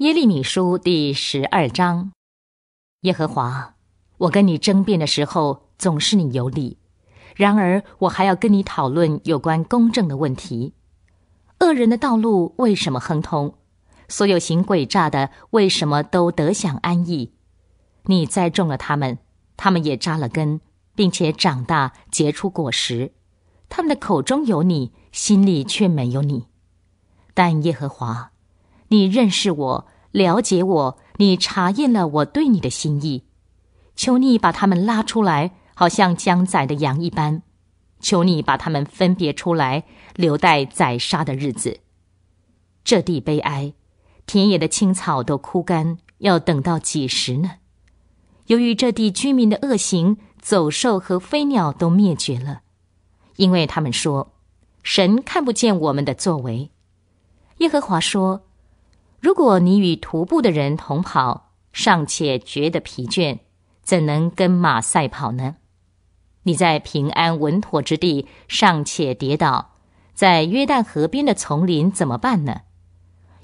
耶利米书第十二章，耶和华，我跟你争辩的时候总是你有理，然而我还要跟你讨论有关公正的问题。恶人的道路为什么亨通？所有行诡诈的为什么都得享安逸？你栽种了他们，他们也扎了根，并且长大结出果实。他们的口中有你，心里却没有你。但耶和华。你认识我，了解我，你查验了我对你的心意，求你把他们拉出来，好像将宰的羊一般；求你把他们分别出来，留待宰杀的日子。这地悲哀，田野的青草都枯干，要等到几时呢？由于这地居民的恶行，走兽和飞鸟都灭绝了，因为他们说，神看不见我们的作为。耶和华说。如果你与徒步的人同跑，尚且觉得疲倦，怎能跟马赛跑呢？你在平安稳妥之地尚且跌倒，在约旦河边的丛林怎么办呢？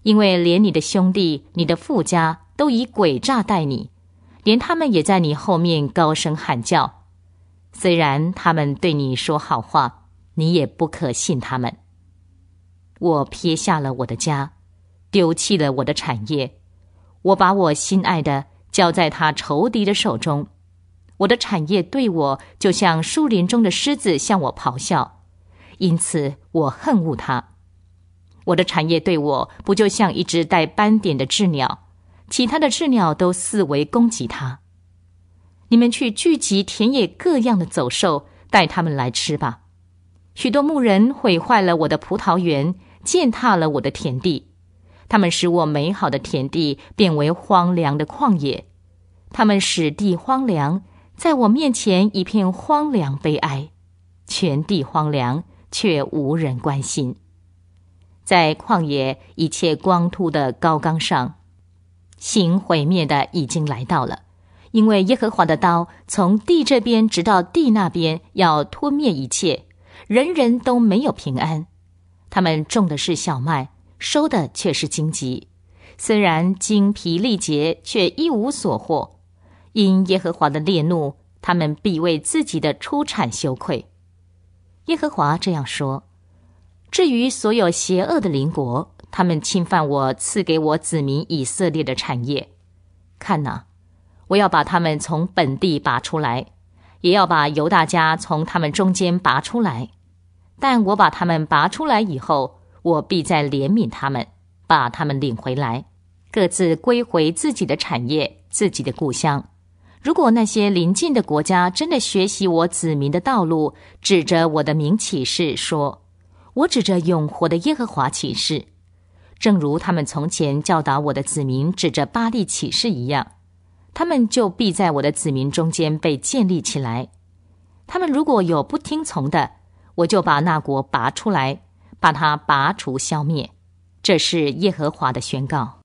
因为连你的兄弟、你的富家都以诡诈待你，连他们也在你后面高声喊叫。虽然他们对你说好话，你也不可信他们。我撇下了我的家。丢弃了我的产业，我把我心爱的交在他仇敌的手中。我的产业对我，就像树林中的狮子向我咆哮，因此我恨恶他。我的产业对我不就像一只带斑点的雉鸟，其他的雉鸟都四围攻击它。你们去聚集田野各样的走兽，带他们来吃吧。许多牧人毁坏了我的葡萄园，践踏了我的田地。他们使我美好的田地变为荒凉的旷野，他们使地荒凉，在我面前一片荒凉悲哀，全地荒凉却无人关心，在旷野一切光秃的高冈上，行毁灭的已经来到了，因为耶和华的刀从地这边直到地那边要吞灭一切，人人都没有平安，他们种的是小麦。收的却是荆棘，虽然精疲力竭，却一无所获。因耶和华的烈怒，他们必为自己的出产羞愧。耶和华这样说：“至于所有邪恶的邻国，他们侵犯我赐给我子民以色列的产业。看哪，我要把他们从本地拔出来，也要把犹大家从他们中间拔出来。但我把他们拔出来以后，”我必在怜悯他们，把他们领回来，各自归回自己的产业、自己的故乡。如果那些邻近的国家真的学习我子民的道路，指着我的名启示说：“我指着永活的耶和华启示，正如他们从前教导我的子民指着巴利启示一样，他们就必在我的子民中间被建立起来。他们如果有不听从的，我就把那国拔出来。”把它拔除消灭，这是耶和华的宣告。